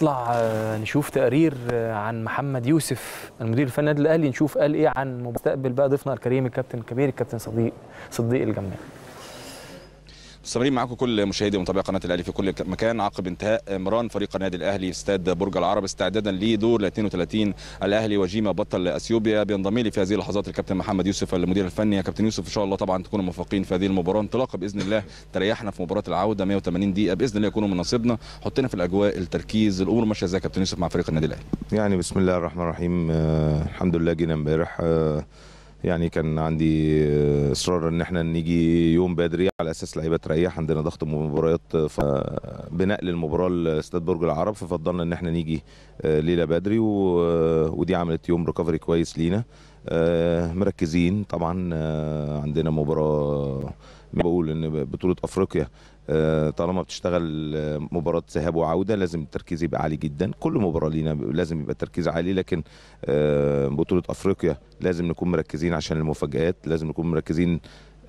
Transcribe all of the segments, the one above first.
نطلع آه، نشوف تقرير آه، عن محمد يوسف المدير الفني للنادي الاهلي نشوف قال ايه عن مستقبل بقى ضيفنا الكريم الكابتن الكبير الكابتن صديق صديق الجمال مستمرين معاكم كل مشاهدي ومتابعي قناه الاهلي في كل مكان عقب انتهاء مران فريق النادي الاهلي في استاد برج العرب استعدادا لدور 32 الاهلي وجيما بطل اثيوبيا بينضم لي في هذه اللحظات الكابتن محمد يوسف المدير الفني يا كابتن يوسف ان شاء الله طبعا تكونوا موفقين في هذه المباراه انطلاقه باذن الله تريحنا في مباراه العوده 180 دقيقه باذن الله يكونوا من نصيبنا حطينا في الاجواء التركيز الامور ماشيه ازاي يا كابتن يوسف مع فريق النادي الاهلي يعني بسم الله الرحمن الرحيم آه الحمد لله جينا امبارح آه يعني كان عندي آه، اصرار ان احنا نيجي يوم بدري على اساس لعيبه تريح عندنا ضغط مباريات بنقل المباراه لاستاد برج العرب ففضلنا ان احنا نيجي آه، ليله بدري آه، ودي عملت يوم ريكفري كويس لينا مركزين طبعا عندنا مباراه بقول ان بطوله افريقيا آه، طالما بتشتغل آه، مباراه ذهاب وعوده لازم التركيز يبقى عالي جدا كل مباراه لينا لازم يبقى التركيز عالي لكن آه، بطوله افريقيا لازم نكون مركزين عشان المفاجات لازم نكون مركزين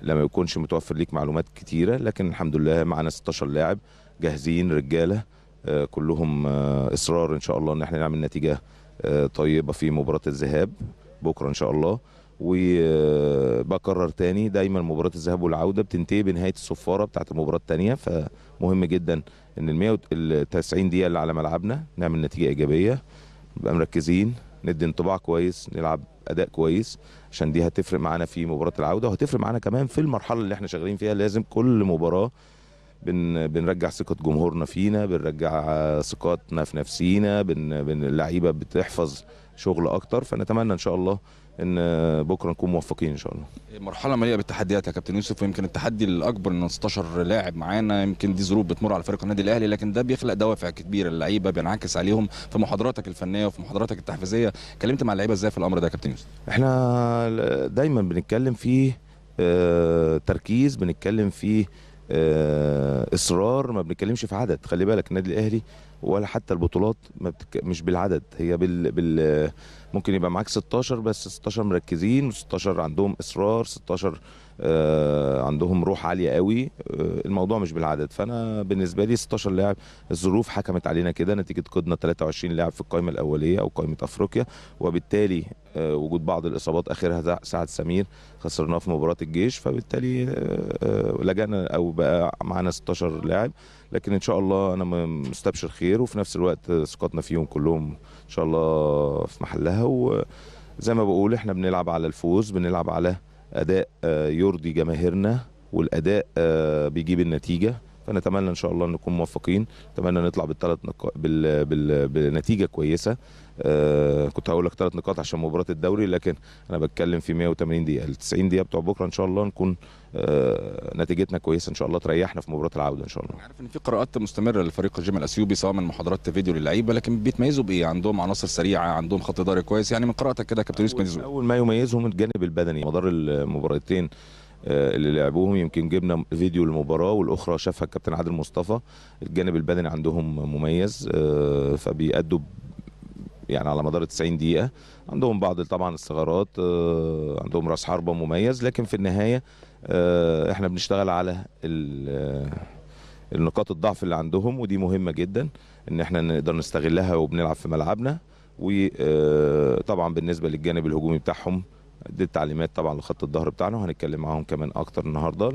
لما يكونش متوفر ليك معلومات كتيره لكن الحمد لله معانا 16 لاعب جاهزين رجاله كلهم اصرار ان شاء الله ان احنا نعمل نتيجه طيبه في مباراه الذهاب بكره ان شاء الله وبكرر تاني دايما مباراه الذهاب والعوده بتنتهي بنهايه الصفاره بتاعت المباراه التانية فمهم جدا ان ال 190 دقيقه اللي على ملعبنا نعمل نتيجه ايجابيه نبقى مركزين ندي انطباع كويس نلعب اداء كويس عشان دي هتفرق معانا في مباراه العوده وهتفرق معانا كمان في المرحله اللي احنا شغالين فيها لازم كل مباراه بن بنرجع ثقه جمهورنا فينا بنرجع ثقتنا في نفسينا بن, بن اللعيبه بتحفظ شغل اكتر فنتمنى ان شاء الله ان بكره نكون موفقين ان شاء الله مرحله مليئه بالتحديات يا كابتن يوسف ويمكن التحدي الاكبر ان 16 لاعب معانا يمكن دي ظروف بتمر على فريق النادي الاهلي لكن ده بيخلق دوافع كبيره للعيبه بينعكس عليهم في محاضراتك الفنيه وفي محاضراتك التحفيزيه اتكلمت مع اللعيبه ازاي في الامر ده يا كابتن يوسف احنا دايما بنتكلم فيه آه، تركيز بنتكلم فيه آه، اصرار ما بنتكلمش في عدد خلي بالك النادي الاهلي ولا حتى البطولات ما بتك... مش بالعدد هي بال... بال ممكن يبقى معاك 16 بس 16 مركزين و16 عندهم اصرار 16 آه، عندهم روح عاليه قوي آه، الموضوع مش بالعدد فانا بالنسبه لي 16 لاعب الظروف حكمت علينا كده نتيجه قدنا 23 لاعب في القائمه الاوليه او قائمه افريقيا وبالتالي آه، وجود بعض الاصابات اخرها سعد سمير خسرناه في مباراه الجيش فبالتالي لجانا او بقى معانا 16 لاعب لكن ان شاء الله انا مستبشر خير وفي نفس الوقت ثقتنا فيهم كلهم ان شاء الله في محلها وزي ما بقول احنا بنلعب على الفوز بنلعب على اداء آه، يرضي جماهيرنا والاداء آه، بيجيب النتيجه فنتمنى ان شاء الله نكون موفقين نتمنى نطلع بالثلاث نق... بال... بال... بنتيجه كويسه آه كنت هقول لك ثلاث نقاط عشان مباراه الدوري لكن انا بتكلم في 180 دقيقه ال 90 دقيقه بتوع بكره ان شاء الله نكون آه نتيجتنا كويسه ان شاء الله تريحنا في مباراه العوده ان شاء الله عارف ان في قراءات مستمره لفريق الجيم الاثيوبي سواء من محاضرات فيديو للعيبه لكن بيتميزوا بايه عندهم عناصر سريعه عندهم خط اداري كويس يعني من قراءتك كده كابتن يوسف اول ما يميزهم الجانب البدني مدار المباراتين آه، اللي لعبوهم يمكن جبنا فيديو المباراه والاخرى شافها الكابتن عادل مصطفى الجانب البدني عندهم مميز آه، فبيأدوا يعني على مدار 90 دقيقه عندهم بعض طبعا الثغرات آه، عندهم راس حربه مميز لكن في النهايه احنا بنشتغل على النقاط الضعف اللي عندهم ودي مهمه جدا ان احنا نقدر نستغلها وبنلعب في ملعبنا وطبعا بالنسبه للجانب الهجومي بتاعهم دي التعليمات طبعا لخط الظهر بتاعنا وهنتكلم معاهم كمان اكتر النهارده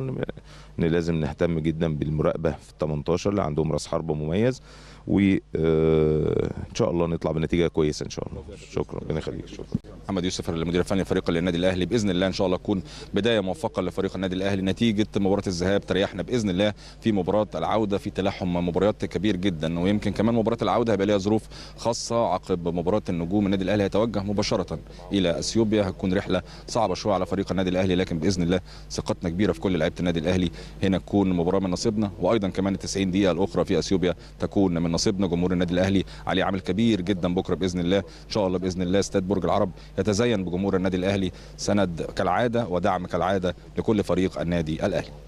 ان لازم نهتم جدا بالمراقبه في ال 18 اللي عندهم راس حربه مميز وان آه، شاء الله نطلع بنتيجه كويسه ان شاء الله شكرا ربنا يخليك شكرا محمد يوسف المدير الفني لفريق النادي الاهلي باذن الله ان شاء الله تكون بدايه موفقه لفريق النادي الاهلي نتيجه مباراه الذهاب تريحنا باذن الله في مباراه العوده في تلاحم مباريات كبير جدا ويمكن كمان مباراه العوده هيبقى ليها ظروف خاصه عقب مباراه النجوم النادي الاهلي هيتوجه مباشره الى اثيوبيا هتكون رحله صعبه شويه على فريق النادي الاهلي لكن باذن الله ثقتنا كبيره في كل لعيبه النادي الاهلي هنا تكون مباراه من نصيبنا وايضا كمان ال 90 دقيقه الاخرى في اثيوبيا تكون من نصيبنا جمهور النادي الاهلي عليه عمل كبير جدا بكره باذن الله ان شاء الله باذن الله استاد برج العرب يتزين بجمهور النادي الاهلي سند كالعاده ودعم كالعاده لكل فريق النادي الاهلي